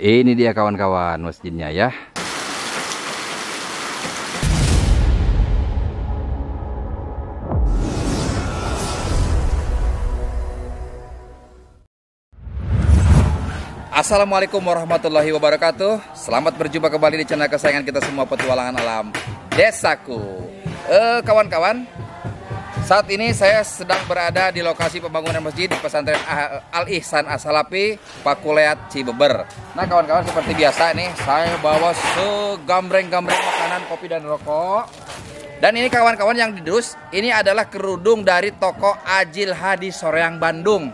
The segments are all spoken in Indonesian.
Ini dia kawan-kawan masjidnya ya. Assalamualaikum warahmatullahi wabarakatuh Selamat berjumpa kembali di channel kesayangan kita semua petualangan alam Desaku eh, Kawan-kawan, saat ini saya sedang berada di lokasi pembangunan masjid di pesantren Al Ihsan Asalapi, Pakuleat Cibeber. Nah kawan-kawan seperti biasa nih, saya bawa segambreng-gambreng makanan, kopi dan rokok. Dan ini kawan-kawan yang didus, ini adalah kerudung dari toko Ajil Hadi Soreang Bandung.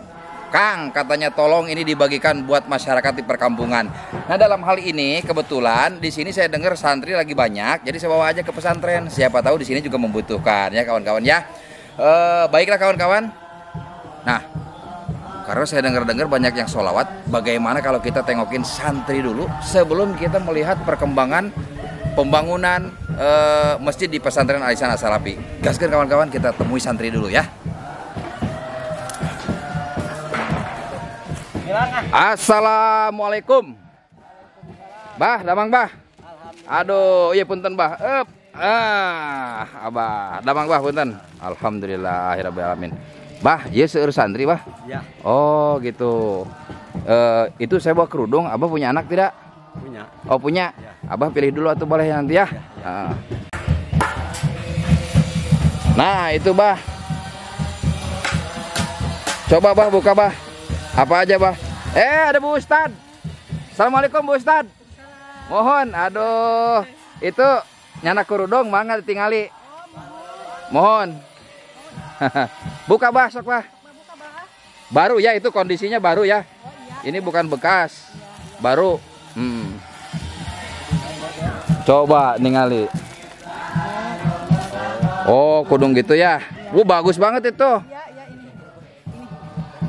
Kang katanya tolong ini dibagikan buat masyarakat di perkampungan. Nah dalam hal ini kebetulan di sini saya dengar santri lagi banyak, jadi saya bawa aja ke pesantren. Siapa tahu di sini juga membutuhkan ya kawan-kawan ya. Eh, baiklah kawan-kawan. Nah, karena saya dengar-dengar banyak yang sholawat Bagaimana kalau kita tengokin santri dulu sebelum kita melihat perkembangan pembangunan uh, masjid di pesantren Alisan Asalapi. Gaskan kawan-kawan kita temui santri dulu ya. Assalamualaikum. Bah, damang bah. Aduh, iya punten bah ah abah damang bah punten alhamdulillah akhirnya alamin bah ya seur santri bah ya oh gitu e, itu saya bawa kerudung abah punya anak tidak punya oh punya ya. abah pilih dulu atau boleh nanti ya, ya, ya. Ah. nah itu bah coba bah buka bah apa aja bah eh ada bu ustad assalamualaikum bu ustad mohon aduh itu nyana kurudong mangga ditingali mohon buka bah sok bah baru ya itu kondisinya baru ya ini bukan bekas baru hmm. coba ningali oh kudung gitu ya bu bagus banget itu iya, iya,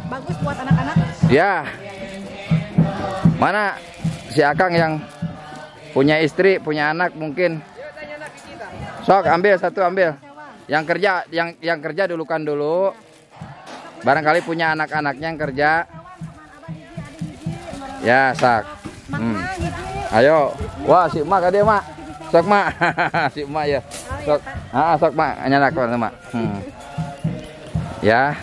bagus buat anak-anak ya mana si Akang yang punya istri punya anak mungkin Sok ambil satu ambil. Yang kerja yang yang kerja dulukan dulu. Barangkali punya anak-anaknya yang kerja. Ya, sak. Hmm. Ayo. Wah, si emak ada emak. Sok emak. si emak ya. Sok. Ah, sok mak. anak mak. Hmm. Ya.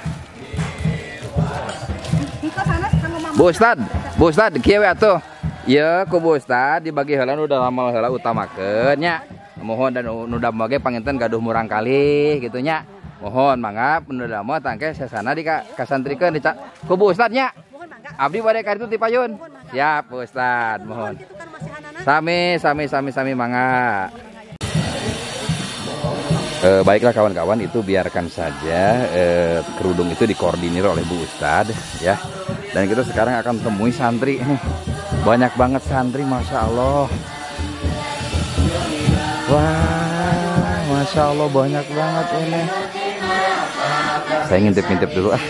Bu Ustad, Bu Ustad, kieu atuh. Ya, ku Bu Ustad dibagi heula udah lama heula utamakeun nya mohon dan nudam bage panginten gaduh murang kali gitunya mohon mangga nuda mah tangke sana di kasantrikeun di kubu ustadnya abdi bade ka itu tipayun siap ustad mohon gitu kan sami sami sami sami mangga E, baiklah kawan-kawan itu biarkan saja e, kerudung itu dikoordinir oleh Bu ustad ya dan kita sekarang akan temui santri banyak banget santri Masya Allah Wah, masya Allah banyak banget ini. Saya ngintip-ngintip dulu ah.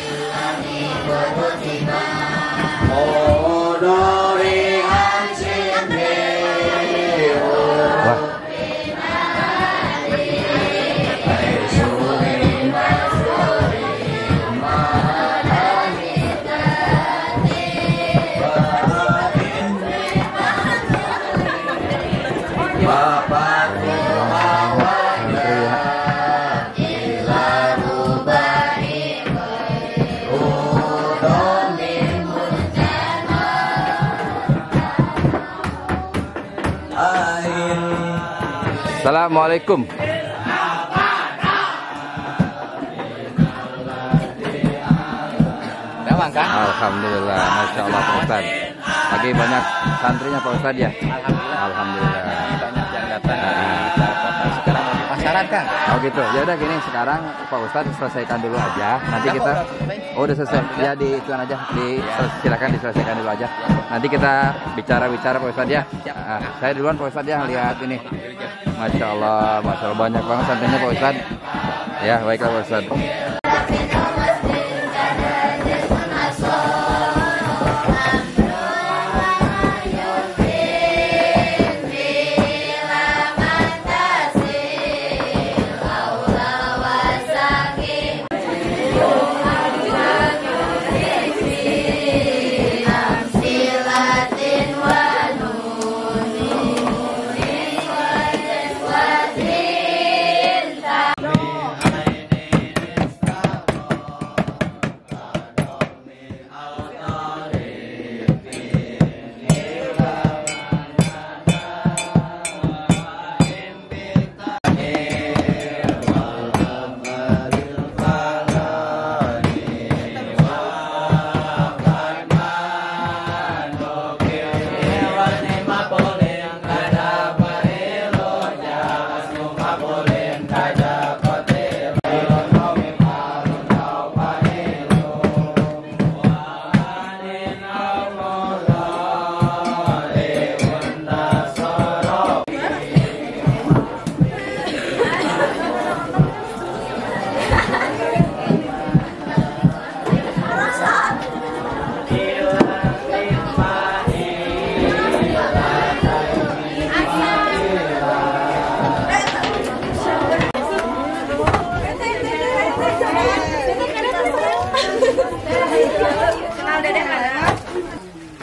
Assalamualaikum. Kan? Alhamdulillah, Masya Allah Pak Ustadz. Lagi banyak santrinya Pak Ustadz ya? Alhamdulillah. Alhamdulillah. Banyak yang datang. Nah. Oke Oh gitu. Ya udah gini sekarang Pak Ustadz selesaikan dulu aja. Nanti kita Oh udah selesai. Ya di itu aja. Di ya. silakan diselesaikan dulu aja. Nanti kita bicara-bicara Pak Ustadz ya. Nah, saya duluan Pak Ustadz ya lihat ini. Masya Allah, Masya Allah banyak banget Santainya Pak Ustadz. Ya baiklah Pak Ustadz.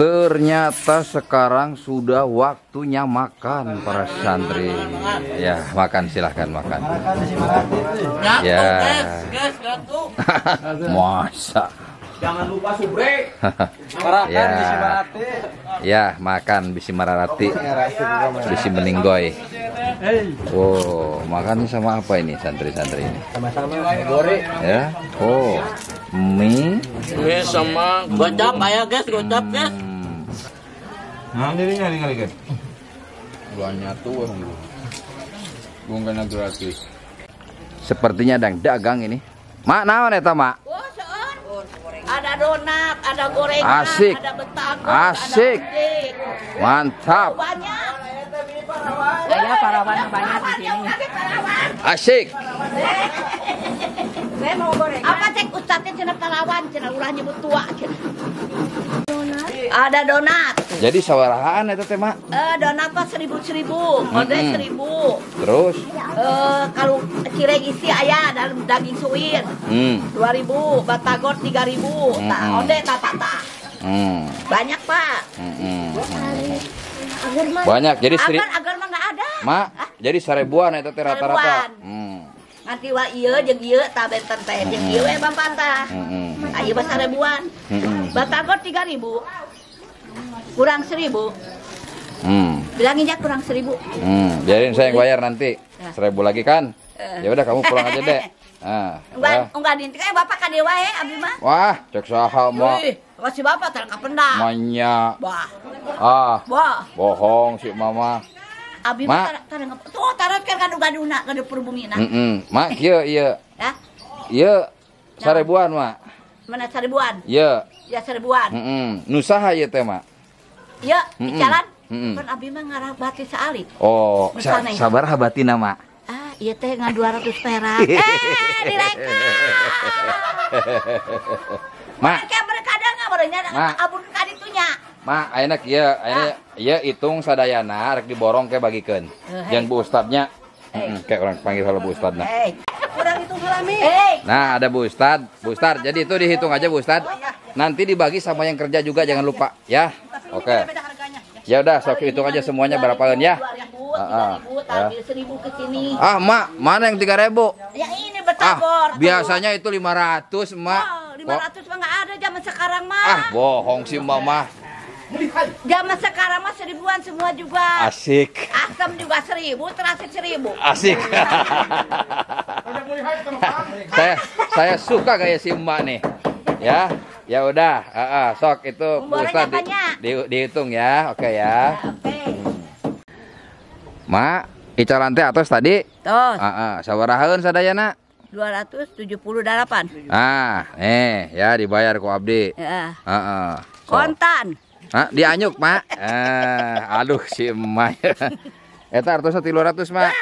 Ternyata sekarang sudah waktunya makan para santri. Ya, makan silahkan makan. Ya. Masa. Jangan lupa subre. ya. Ya, makan bisi mararati. Bisi meninggoy. Oh makan sama apa ini santri-santri ini? Sama-sama goreng. Ya. Oh, mie. Mie iya, sama gocap ayah guys, gocap guys. Nah, ini nyari kali kan. Luannya tuh orang lu. Bungkana gratis. Sepertinya ada yang dagang ini. Mak, naon eta, Mak? Oh, ada donat, ada gorengan, Asik. ada betagor, Asik. Ada Mantap. Banyak. Saya parawan banyak di sini. Asik. Saya mau goreng. Apa cek ustadznya cenah parawan, cenah ulah nyebut tua cenah ada donat jadi sawarahan itu tema eh, donat pak seribu seribu kode hmm. seribu terus eh, kalau cireng isi ayah dalam daging suwir hmm. dua ribu batagor tiga ribu hmm. nah tak tak. Mm. banyak pak hmm. hmm. banyak jadi seri... agar agar mah nggak ada mak ah. jadi seribuan itu rata-rata mm. Nanti wa iya jeng iya tabet benten teh jeung ieu we bapata. Heeh. Ayeuna 1000-an kurang seribu hmm. bilangin ya kurang seribu hmm. jadi saya yang bayar nanti nah. seribu lagi kan eh. ya udah kamu pulang aja deh ah enggak, enggak dinti bapak kadewa ya, abdi mah. Wah, cek saha mah. Kasih bapak tarik pendak Manya. Wah. Ah. Wah. Bohong si mama. Abi mah tarang tuh tarot kan kadu gaduna kadu perbungina. Heeh. Mm -mm. Mak ieu iya, iya Ya. Ieu iya, sarebuan, Mak. Mana sarebuan? Ieu. Iya. Ya sarebuan. Heeh. Mm -mm. Nu saha teh, Mak? ya mm -mm. jalan mm -mm. kan abi mah ngarah bati sealit oh sa ya. sabar habati nama ah iya teh ngan 200 perak eh direkam mak mereka ada nggak berenya abun tuhnya. Ma, enak ya, ah. ini ya hitung sadayana, rek diborong kayak bagikan. Eh, yang Bu ustadnya, hey. mm, kayak orang panggil kalau Bu ustadnya. Hey. hitung Hey. Nah, ada Bu ustad, Bu ustad. jadi itu dihitung aja Bu ustad. Oh, iya. Nanti dibagi sama yang kerja juga, jangan lupa. Ya. Oke. Ya udah, sok hitung aja semuanya berapaan ya. Ah, ah ya. ah, Mak, mana yang 3000? Ya ini Ah, biasanya itu 500, Mak. Oh, 500 mah enggak ada zaman sekarang, Mak. Ah, bohong sih, Mbak, Mah. Zaman sekarang mah seribuan semua juga. Asik. Asam juga seribu, terasi seribu. Asik. saya saya suka gaya si Mbak nih. Ya. Ya udah, uh, uh, sok itu pusat di, di, dihitung ya, oke okay, ya. ya Ma, Mak, ica lantai atas tadi. Tos. Uh, uh, tujuh sadayana? 278. Ah, eh ya dibayar ku Abdi. Ya. Uh, uh, so. Kontan. Hah, dianyuk, Ma. Eh, aduh si emak. Eta tiga 300, Ma. Ya,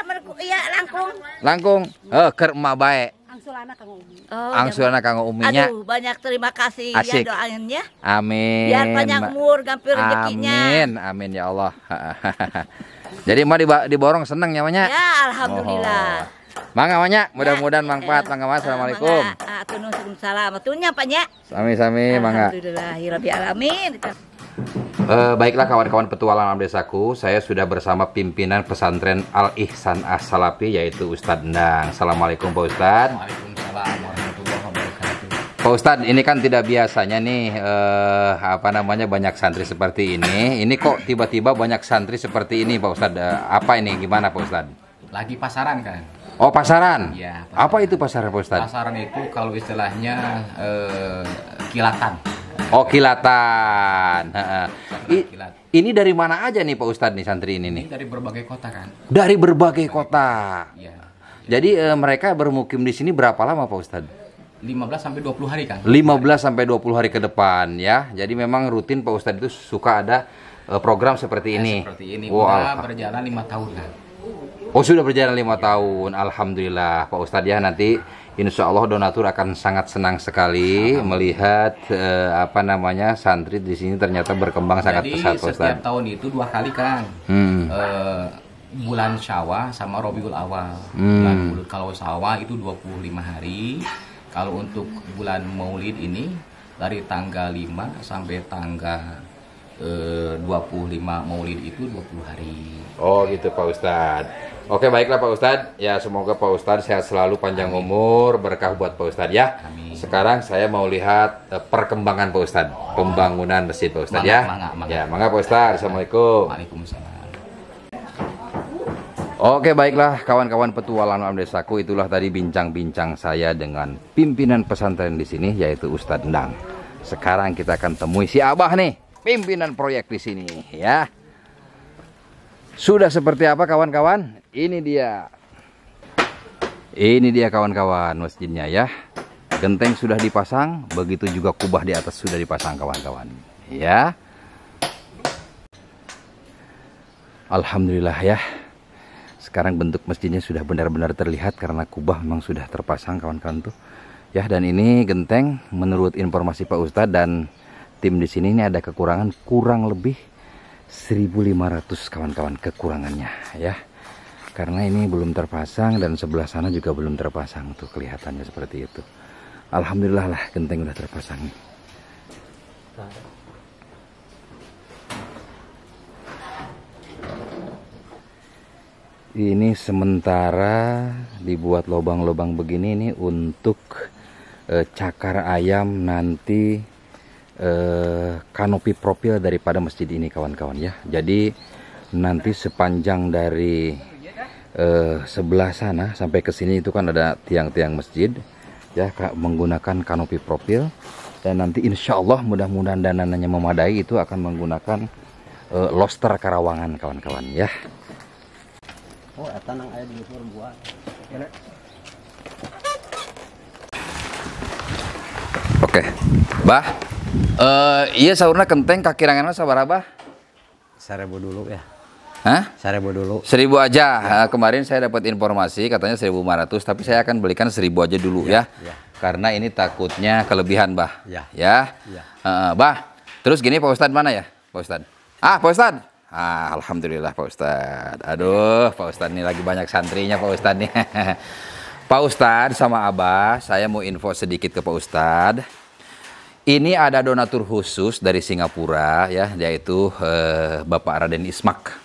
iya, langkung. Langkung. Eh, oh, emak Angsulana Kang Umi. Oh, Angsulana iya, Kang Uminya. Aduh, banyak terima kasih Asik. ya doanya. Amin. Biar panjang umur, gampir rezekinya. Amin, amin ya Allah. Jadi mau dib diborong seneng nyamanya. Ya, alhamdulillah. Oh. Mangga banyak, mudah-mudahan ya. manfaat. Mangga mas, ah, assalamualaikum. Mangga, ah, salam. Atunya Pak Nya. Sami-sami, mangga. Alhamdulillahirabbil alamin. Uh, baiklah kawan-kawan petualang alam desaku, saya sudah bersama pimpinan pesantren Al Ihsan As-Salafi yaitu Ustadz Endang. Assalamualaikum Pak Ustadz. Waalaikumsalam warahmatullahi wabarakatuh. Pak Ustadz, ini kan tidak biasanya nih uh, apa namanya banyak santri seperti ini. Ini kok tiba-tiba banyak santri seperti ini Pak Ustadz. Uh, apa ini? Gimana Pak Ustadz? Lagi pasaran kan? Oh pasaran? Iya. Apa itu pasaran Pak Ustadz? Pasaran itu kalau istilahnya uh, kilatan Oh kilatan. ini dari mana aja nih Pak Ustadz nih santri ini nih? dari berbagai kota kan. Dari berbagai, kota. Iya. Jadi eh, mereka bermukim di sini berapa lama Pak Ustadz? 15 sampai 20 hari kan. 15 sampai 20 hari ke depan ya. Jadi memang rutin Pak Ustadz itu suka ada eh, program seperti ya, ini. Ya, seperti ini. Wow. Udah berjalan lima tahun kan. Oh sudah berjalan lima ya. tahun, alhamdulillah Pak Ustadz ya nanti Insya Allah donatur akan sangat senang sekali melihat eh, apa namanya santri di sini ternyata berkembang Jadi, sangat pesat. Jadi setiap tahun itu dua kali kan. Hmm. Eh, bulan Syawal sama Robiul Awal. Hmm. bulan kalau Syawal itu 25 hari. Kalau untuk bulan Maulid ini dari tanggal 5 sampai tanggal eh, 25 Maulid itu 20 hari. Oh gitu Pak Ustadz. Oke baiklah Pak Ustadz, ya semoga Pak Ustadz sehat selalu panjang Amin. umur, berkah buat Pak Ustadz ya. Amin. Sekarang saya mau lihat eh, perkembangan Pak Ustadz, oh. pembangunan masjid Pak Ustadz ya. Ya, mangga Pak Ustadz, Assalamualaikum. Waalaikumsalam. Oke baiklah kawan-kawan petualangan alam desaku itulah tadi bincang-bincang saya dengan pimpinan pesantren di sini yaitu Ustadz Endang. Sekarang kita akan temui si Abah nih, pimpinan proyek di sini ya. Sudah seperti apa kawan-kawan? Ini dia. Ini dia kawan-kawan masjidnya ya. Genteng sudah dipasang, begitu juga kubah di atas sudah dipasang kawan-kawan. Ya. Alhamdulillah ya. Sekarang bentuk masjidnya sudah benar-benar terlihat karena kubah memang sudah terpasang kawan-kawan tuh. Ya, dan ini genteng menurut informasi Pak Ustadz dan tim di sini ini ada kekurangan kurang lebih 1.500 kawan-kawan kekurangannya ya karena ini belum terpasang dan sebelah sana juga belum terpasang tuh kelihatannya seperti itu Alhamdulillah lah genteng udah terpasang nih ini sementara dibuat lubang-lubang begini ini untuk eh, cakar ayam nanti Eh, kanopi profil daripada masjid ini kawan-kawan ya jadi nanti sepanjang dari eh, sebelah sana sampai ke sini itu kan ada tiang-tiang masjid ya menggunakan kanopi profil dan nanti insya Allah mudah-mudahan dananya memadai itu akan menggunakan eh, loster Karawangan kawan-kawan ya Oh, ya, tanang di ya, Oke, okay. bah. Eh, iya sahurnya kenteng kakirangan sabar abah Seribu dulu ya. Hah? Seribu dulu. Seribu aja. Ya. Nah, kemarin saya dapat informasi katanya seribu lima ratus, tapi saya akan belikan seribu aja dulu ya. ya. ya. Karena ini takutnya kelebihan, bah. Ya. Ya. ya. Uh, bah. Terus gini Pak Ustadz mana ya, Pak Ustadz? Ah, Pak Ustadz. Ah, alhamdulillah Pak Ustadz. Aduh, Pak Ustadz ini lagi banyak santrinya Pak Ustadz nih. Pak Ustadz sama Abah, saya mau info sedikit ke Pak Ustadz ini ada donatur khusus dari Singapura ya, yaitu eh, Bapak Raden Ismak.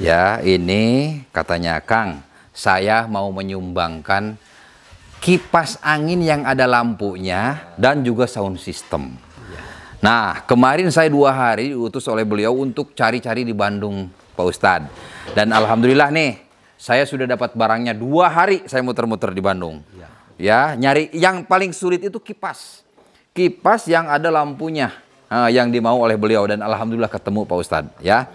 Ya, ini katanya Kang, saya mau menyumbangkan kipas angin yang ada lampunya dan juga sound system. Nah, kemarin saya dua hari diutus oleh beliau untuk cari-cari di Bandung, Pak Ustadz. Dan alhamdulillah nih, saya sudah dapat barangnya dua hari saya muter-muter di Bandung. ya, ya nyari yang paling sulit itu kipas kipas yang ada lampunya yang dimau oleh beliau dan alhamdulillah ketemu Pak Ustadz ya.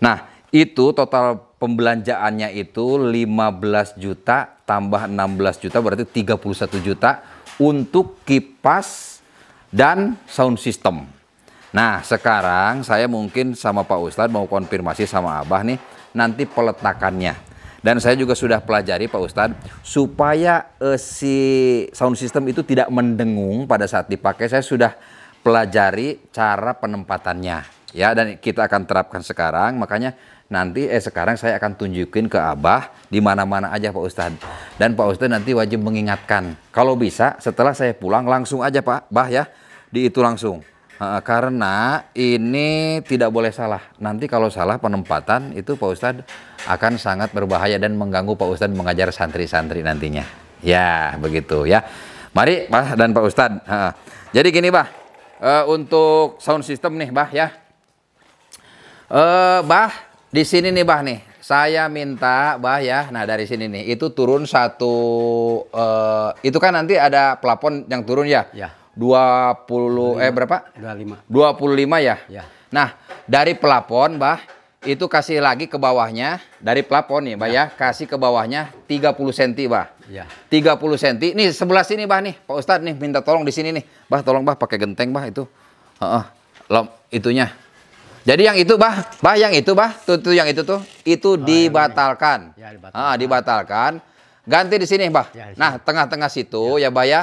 Nah, itu total pembelanjaannya itu 15 juta tambah 16 juta berarti 31 juta untuk kipas dan sound system. Nah, sekarang saya mungkin sama Pak Ustadz mau konfirmasi sama Abah nih nanti peletakannya dan saya juga sudah pelajari Pak Ustadz, supaya uh, si sound system itu tidak mendengung pada saat dipakai, saya sudah pelajari cara penempatannya. Ya, dan kita akan terapkan sekarang, makanya nanti eh sekarang saya akan tunjukin ke Abah di mana-mana aja Pak Ustadz. Dan Pak Ustadz nanti wajib mengingatkan. Kalau bisa setelah saya pulang langsung aja Pak Bah ya, di itu langsung karena ini tidak boleh salah. Nanti kalau salah penempatan itu Pak Ustadz akan sangat berbahaya dan mengganggu Pak Ustadz mengajar santri-santri nantinya. Ya, begitu ya. Mari Pak dan Pak Ustadz. Uh, jadi gini Pak, uh, eh, untuk sound system nih Pak ya. Eh, bah, di sini nih Bah nih. Saya minta Bah ya, nah dari sini nih, itu turun satu, eh, itu kan nanti ada pelapon yang turun ya. Ya 20 25, eh berapa? 25. 25 ya? ya. Nah, dari pelapon, Bah, itu kasih lagi ke bawahnya dari pelapon nih, Bah ya. ya. Kasih ke bawahnya 30 cm, Bah. Ya. 30 cm. Nih sebelah sini, Bah nih. Pak Ustadz nih minta tolong di sini nih. Bah, tolong Bah pakai genteng, Bah itu. Heeh. Uh -uh. itunya. Jadi yang itu, Bah, Bah yang itu, Bah, tuh, tuh yang itu tuh, itu oh, dibatalkan. Ya, dibatalkan. Ah, dibatalkan. Ganti di sini, Bah. Ya, di nah, sini. Nah, tengah-tengah situ ya, ya Bah ya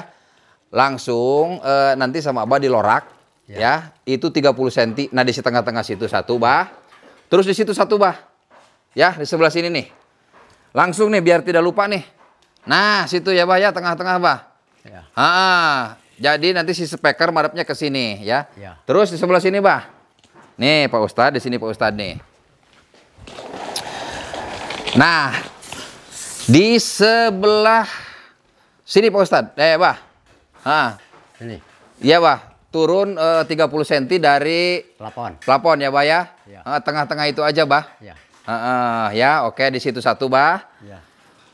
langsung eh, nanti sama Abah lorak ya. ya. Itu 30 cm. Nah, di tengah-tengah situ satu, Bah. Terus di situ satu, Bah. Ya, di sebelah sini nih. Langsung nih biar tidak lupa nih. Nah, situ ya, Bah ya, tengah-tengah, Bah. Ya. Ah, jadi nanti si speaker madapnya ke sini ya. ya. Terus di sebelah sini, Bah. Nih, Pak Ustadz, di sini Pak Ustadz nih. Nah, di sebelah sini Pak Ustadz. Eh, Bah. Ah. Ini. Iya, Pak. Turun uh, 30 cm dari plafon. Plafon ya, Pak ya. Iya. Eh, tengah-tengah ya. uh, itu aja, Pak. Ya. Uh, uh, ya, oke di situ satu, Pak. Ya.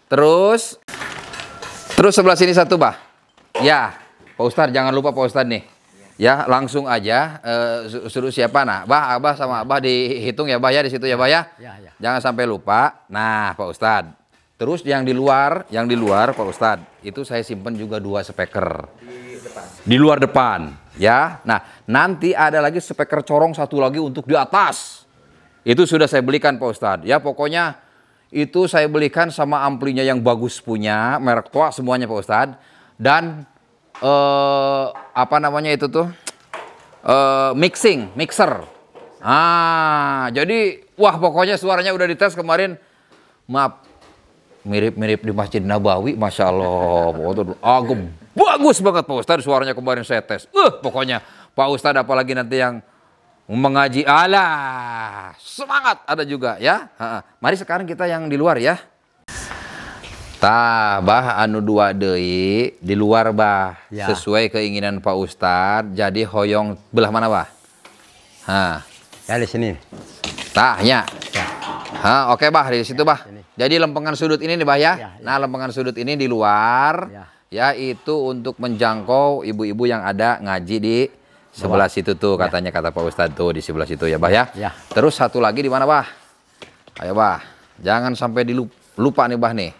Terus terus sebelah sini satu, Pak. Ya. Pak Ustaz, jangan lupa Pak Ustaz nih. Ya, langsung aja uh, suruh siapa nah, Bah, Abah sama Abah dihitung ya, Bah ya di situ ya, Bah ya. Ya, ya. Jangan sampai lupa. Nah, Pak Ustad, Terus yang di luar, yang di luar Pak Ustad itu saya simpen juga dua speaker depan. Di luar depan, ya. Nah, nanti ada lagi speaker corong satu lagi untuk di atas. Itu sudah saya belikan Pak Ustadz. Ya, pokoknya itu saya belikan sama amplinya yang bagus punya, merek tua semuanya Pak Ustadz. Dan eh, apa namanya itu tuh? Eh, mixing, mixer. Ah, jadi wah pokoknya suaranya udah dites kemarin. Maaf, mirip-mirip di Masjid Nabawi, Masya Allah. Agum. Bagus banget Pak Ustadz suaranya kemarin saya tes. Uh, pokoknya Pak Ustadz apalagi nanti yang mengaji Allah. Semangat ada juga ya. Ha -ha. Mari sekarang kita yang di luar ya. Tabah anu dua dei di luar bah ya. sesuai keinginan Pak Ustadz jadi hoyong belah mana bah? Ha. Ya di sini. Tanya. Ya. Ha, oke okay, bah di situ bah. Jadi lempengan sudut ini nih Pak ya. ya, ya. Nah lempengan sudut ini di luar ya, ya itu untuk menjangkau ibu-ibu yang ada ngaji di sebelah Bapak. situ tuh ya. katanya ya. kata Pak Ustadz tuh di sebelah situ ya Pak ya. ya. Terus satu lagi di mana Pak? Ayo Pak. jangan sampai dilupa nih Pak nih.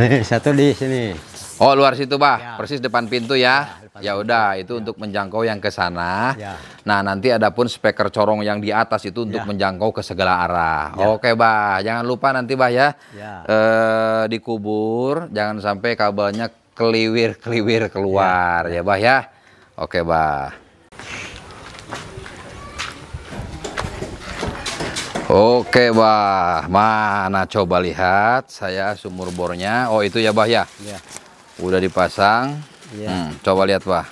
Nih satu di sini. Oh luar situ Pak. ya. persis depan pintu ya. ya Ya udah itu ya. untuk menjangkau yang ke sana. Ya. Nah, nanti ada pun speaker corong yang di atas itu untuk ya. menjangkau ke segala arah. Ya. Oke, Bah. Jangan lupa nanti, Bah ya. ya. E, dikubur, jangan sampai kabelnya keliwir-keliwir keluar ya, ya, ya Bah ya. Oke, Bah. Oke, Bah. Mana coba lihat saya sumur bornya. Oh, itu ya, Bah ya. ya. Udah dipasang. Yeah. Hmm, coba lihat, Pak.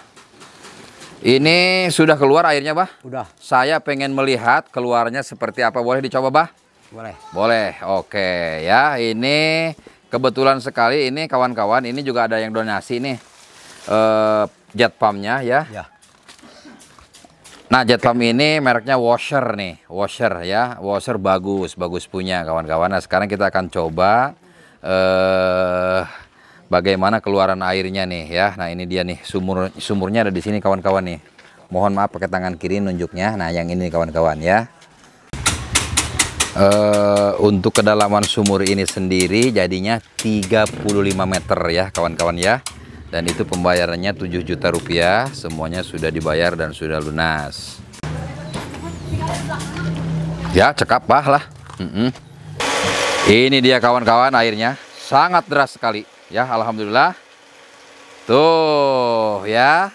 Ini sudah keluar airnya, Bah? Sudah. Saya pengen melihat keluarnya seperti apa. Boleh dicoba, Bah? Boleh. Boleh. Oke, ya. Ini kebetulan sekali ini kawan-kawan ini juga ada yang donasi nih. Uh, jet pumpnya ya. ya. Nah, jet pump ini mereknya washer nih, washer ya, washer bagus, bagus punya kawan-kawan. Nah, sekarang kita akan coba uh, bagaimana keluaran airnya nih ya. Nah ini dia nih sumur sumurnya ada di sini kawan-kawan nih. Mohon maaf pakai tangan kiri nunjuknya. Nah yang ini kawan-kawan ya. Uh, untuk kedalaman sumur ini sendiri jadinya 35 meter ya kawan-kawan ya. Dan itu pembayarannya 7 juta rupiah, semuanya sudah dibayar dan sudah lunas. Ya cekap lah. Mm -mm. Ini dia kawan-kawan airnya, sangat deras sekali. Ya, alhamdulillah. Tuh, ya.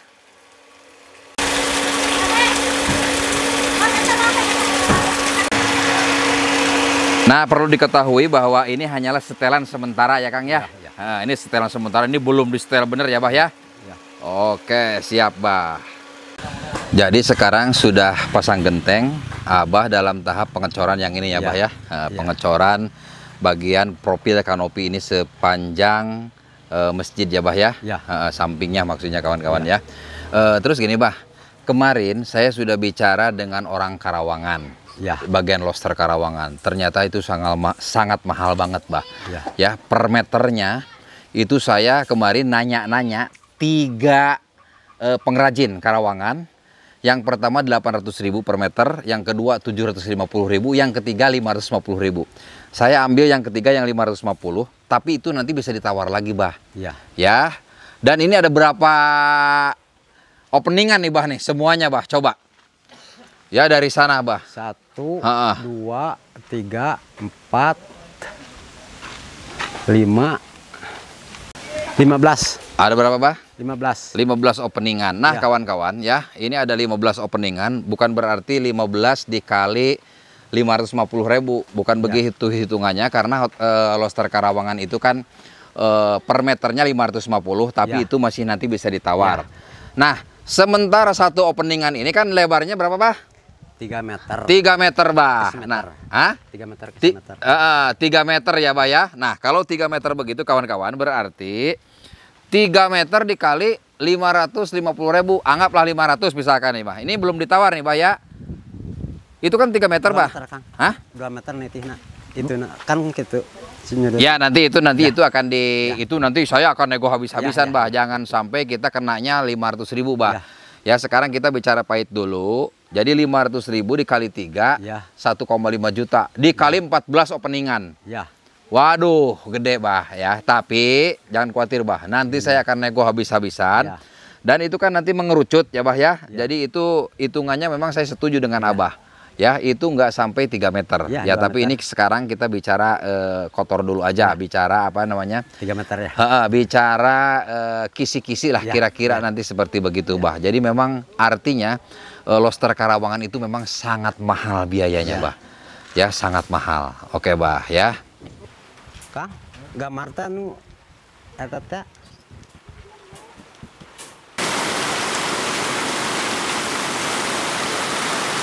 Nah, perlu diketahui bahwa ini hanyalah setelan sementara ya, Kang ya. ya, ya. Nah, ini setelan sementara, ini belum di setel bener, ya, Bah ya. ya. Oke, siap, Bah. Jadi sekarang sudah pasang genteng, Abah dalam tahap pengecoran yang ini ya, ya. Bah ya. Nah, ya. pengecoran bagian profil kanopi ini sepanjang uh, masjid ya bah ya, ya. Uh, sampingnya maksudnya kawan-kawan ya. ya. Uh, terus gini bah, kemarin saya sudah bicara dengan orang Karawangan. Ya. Bagian loster Karawangan. Ternyata itu sangat ma sangat mahal banget, Bah. Ya. ya, per meternya itu saya kemarin nanya-nanya tiga pengrajin Karawangan. Yang pertama 800.000 per meter, yang kedua 750.000, yang ketiga 550.000. Saya ambil yang ketiga yang 550, tapi itu nanti bisa ditawar lagi, Bah. Ya. Ya. Dan ini ada berapa openingan nih, Bah nih? Semuanya, Bah. Coba. Ya dari sana, Bah. Satu, ha -ha. dua, tiga, empat, lima, lima belas. Ada berapa, Bah? 15. 15 openingan. Nah, iya. kawan-kawan ya. ya, ini ada 15 openingan, bukan berarti 15 dikali 550 ribu bukan ya. begitu hitungannya karena uh, loster Karawangan itu kan uh, per meternya 550 tapi ya. itu masih nanti bisa ditawar. Ya. Nah, sementara satu openingan ini kan lebarnya berapa, Pak? 3 meter. 3 meter, Bah. Nah, ah? 3 meter ke meter. Uh, 3 meter ya, Pak ya. Nah, kalau 3 meter begitu kawan-kawan berarti 3 meter dikali 550.000 anggaplah 500 misalkan nih, Pak. Ini belum ditawar nih, Pak ya. Itu kan 3 meter, Pak. Hah? 2 meter netihna. Itu kan gitu. Ya, nanti itu nanti ya. itu akan di ya. itu nanti saya akan nego habis-habisan, ya, ya. Jangan sampai kita kenanya 500 ribu, Bah. Ya. ya, sekarang kita bicara pahit dulu. Jadi 500 ribu dikali 3 ya. 1,5 juta. Dikali ya. 14 openingan. Ya. Waduh, gede Pak, ya. Tapi jangan khawatir Pak. Nanti ya. saya akan nego habis-habisan. Ya. Dan itu kan nanti mengerucut ya bah ya. ya. Jadi itu hitungannya memang saya setuju dengan ya. abah ya itu nggak sampai 3 meter ya, ya tapi meter. ini sekarang kita bicara uh, kotor dulu aja ya. bicara apa namanya 3 meter ya uh, bicara eh, kisi-kisi uh, lah ya, kira-kira ya, ya. nanti seperti begitu ya. bah jadi memang artinya uh, eh, loster Karawangan itu memang sangat mahal biayanya ya. bah ya sangat mahal oke bah ya Kang gambar Marta nu eta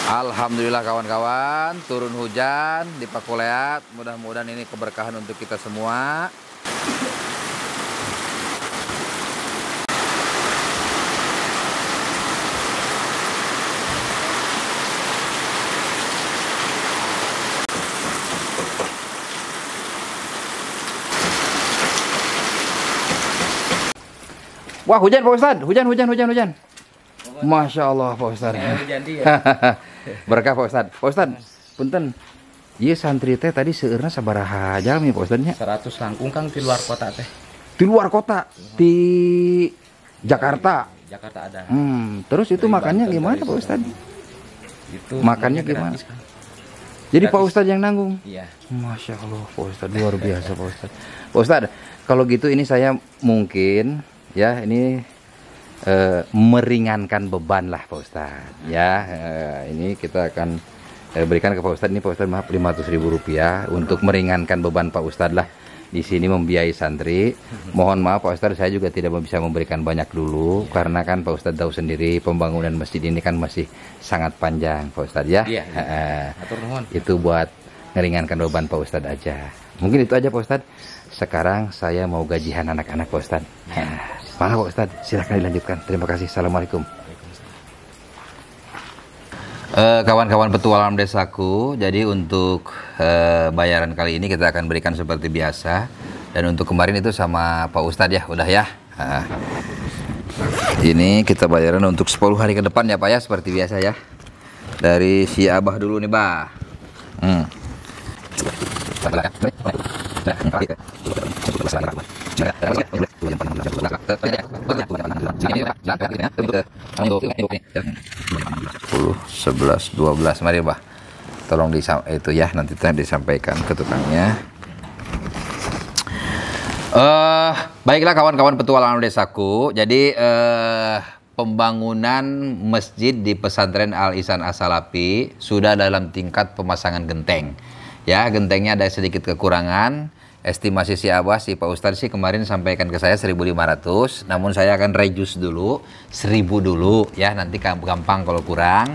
Alhamdulillah kawan-kawan, turun hujan di Pakuleat. Mudah-mudahan ini keberkahan untuk kita semua. Wah hujan Pak Ustadz, hujan, hujan, hujan, hujan. Masya Allah Pak Ustadz. Ya. Berkah Pak Ustadz. Pak Ustadz, punten. Iya santri teh tadi seurna sabaraha jami ya, Pak Ustadz 100 langkung Kang di luar kota teh. Di luar kota di Jakarta. Jakarta ada. Hmm, terus itu dari makannya Banten, gimana Pak Ustadz? Itu makannya gimana? Gratis, kan? Jadi gratis. Pak Ustadz yang nanggung. Iya. Masya Allah Pak Ustadz luar biasa Pak Ustadz. Pak Ustadz, kalau gitu ini saya mungkin ya ini e, meringankan beban lah Pak Ustadz ya e, ini kita akan eh, berikan ke Pak Ustadz ini Pak Ustadz maaf 500 ribu rupiah untuk meringankan beban Pak Ustadz lah di sini membiayai santri. Mohon maaf Pak Ustadz, saya juga tidak bisa memberikan banyak dulu ya. karena kan Pak Ustadz tahu sendiri pembangunan masjid ini kan masih sangat panjang Pak Ustadz ya. ya, Ya. itu buat meringankan beban Pak Ustadz aja. Mungkin itu aja Pak Ustadz. Sekarang saya mau gajian anak-anak Pak Ustadz. Ya. Pak kok Ustaz? Silahkan dilanjutkan. Terima kasih. Assalamualaikum. Eh, kawan-kawan uh, petualang desaku, jadi untuk uh, bayaran kali ini kita akan berikan seperti biasa. Dan untuk kemarin itu sama Pak Ustadz ya, udah ya. Uh, ini kita bayaran untuk 10 hari ke depan ya Pak ya, seperti biasa ya. Dari si Abah dulu nih, Pak. Hmm. 10, 11 12 mari bah tolong di itu ya nanti disampaikan ke tukangnya uh, baiklah kawan-kawan petualangan desaku jadi uh, pembangunan masjid di pesantren Al Isan Asalapi sudah dalam tingkat pemasangan genteng ya gentengnya ada sedikit kekurangan estimasi si Abah, si Pak Ustadz sih kemarin sampaikan ke saya 1.500, namun saya akan reduce dulu 1.000 dulu ya, nanti gampang kalau kurang.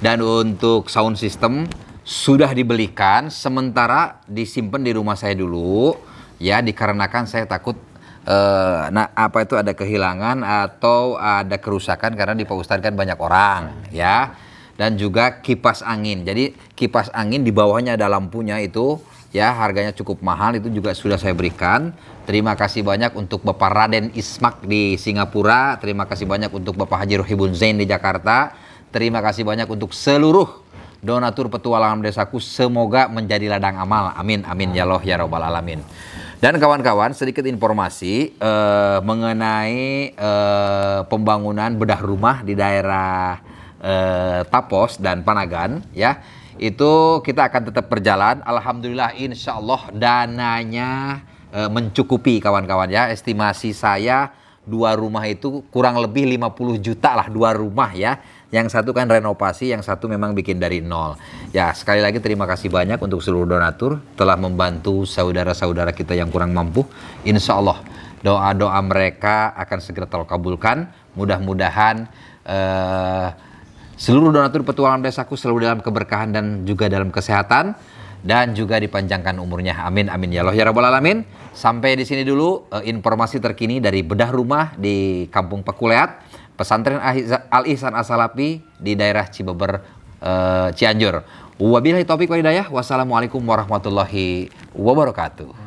Dan untuk sound system sudah dibelikan, sementara disimpan di rumah saya dulu ya, dikarenakan saya takut eh, nah apa itu ada kehilangan atau ada kerusakan karena di Pak Ustadz kan banyak orang ya. Dan juga kipas angin. Jadi kipas angin di bawahnya ada lampunya itu ya harganya cukup mahal itu juga sudah saya berikan. Terima kasih banyak untuk Bapak Raden Ismak di Singapura, terima kasih banyak untuk Bapak Haji Rohibun Zain di Jakarta, terima kasih banyak untuk seluruh donatur petualangan desaku semoga menjadi ladang amal. Amin amin ya loh ya robbal alamin. Dan kawan-kawan sedikit informasi eh, mengenai eh, pembangunan bedah rumah di daerah eh, Tapos dan Panagan ya itu kita akan tetap berjalan. Alhamdulillah, insya Allah dananya e, mencukupi kawan-kawan ya. Estimasi saya dua rumah itu kurang lebih 50 juta lah dua rumah ya. Yang satu kan renovasi, yang satu memang bikin dari nol. Ya sekali lagi terima kasih banyak untuk seluruh donatur telah membantu saudara-saudara kita yang kurang mampu. Insya Allah doa-doa mereka akan segera terkabulkan. Mudah-mudahan. E, Seluruh donatur petualang desaku selalu dalam keberkahan dan juga dalam kesehatan dan juga dipanjangkan umurnya. Amin amin ya Allah ya rabbal alamin. Sampai di sini dulu eh, informasi terkini dari bedah rumah di Kampung Pekuleat, Pesantren Al Ihsan Asalapi di daerah Cibeber eh, Cianjur. Wabillahi taufiq walhidayah. Wassalamualaikum warahmatullahi wabarakatuh.